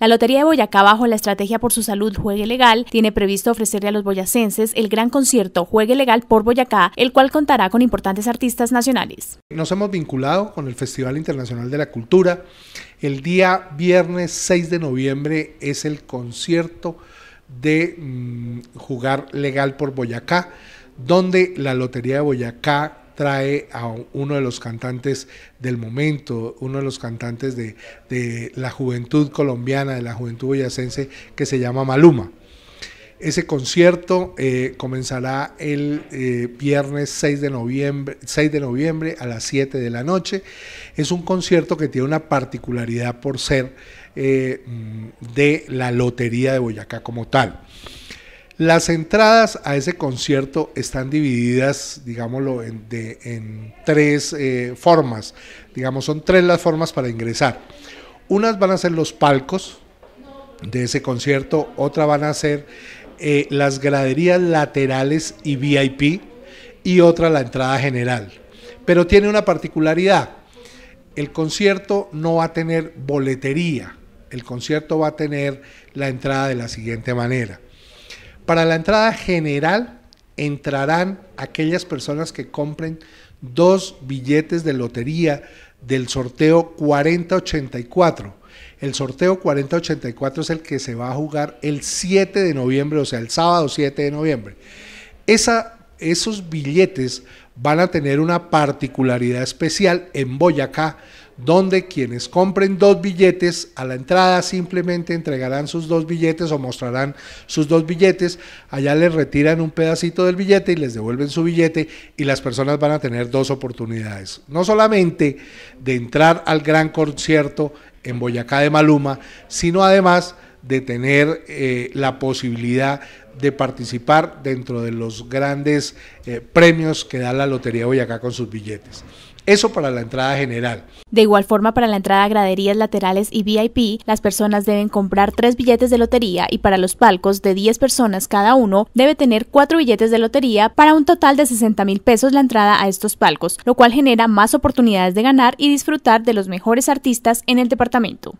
La Lotería de Boyacá, bajo la estrategia por su salud Juegue Legal, tiene previsto ofrecerle a los boyacenses el gran concierto Juegue Legal por Boyacá, el cual contará con importantes artistas nacionales. Nos hemos vinculado con el Festival Internacional de la Cultura. El día viernes 6 de noviembre es el concierto de mm, Jugar Legal por Boyacá, donde la Lotería de Boyacá trae a uno de los cantantes del momento, uno de los cantantes de, la juventud colombiana, de la juventud boyacense, que se llama Maluma. Ese concierto eh, comenzará el eh, viernes 6 de, noviembre, 6 de noviembre a las 7 de la noche. Es un concierto que tiene una particularidad por ser eh, mm, de la Lotería de Boyacá como tal. Las entradas a ese concierto están divididas, digámoslo, en, tres eh, formas. Digamos, son tres las formas para ingresar. Unas van a ser los palcos de ese concierto, otra van a ser eh, las graderías laterales y VIP y otra la entrada general. Pero tiene una particularidad. El concierto no va a tener boletería. El concierto va a tener la entrada de la siguiente manera. Para la entrada general entrarán aquellas personas que compren dos billetes de lotería del sorteo 4084. El sorteo 4084 es el que se va a jugar el 7 de noviembre, o sea, el sábado 7 de noviembre. esos billetes van a tener una particularidad especial en Boyacá, donde quienes compren dos billetes a la entrada simplemente entregarán sus dos billetes o mostrarán sus dos billetes, allá les retiran un pedacito del billete y les devuelven su billete y las personas van a tener dos oportunidades, no solamente de entrar al gran concierto en Boyacá de Maluma, sino además de tener eh, la posibilidad de participar dentro de los grandes eh, premios que da la Lotería Boyacá con sus billetes. Eso para la entrada general. De igual forma, para la entrada a graderías laterales y VIP, las personas deben comprar tres billetes de lotería y para los palcos de 10 personas cada uno, debe tener cuatro billetes de lotería para un total de 60 mil pesos la entrada a estos palcos, lo cual genera más oportunidades de ganar y disfrutar de los mejores artistas en el departamento.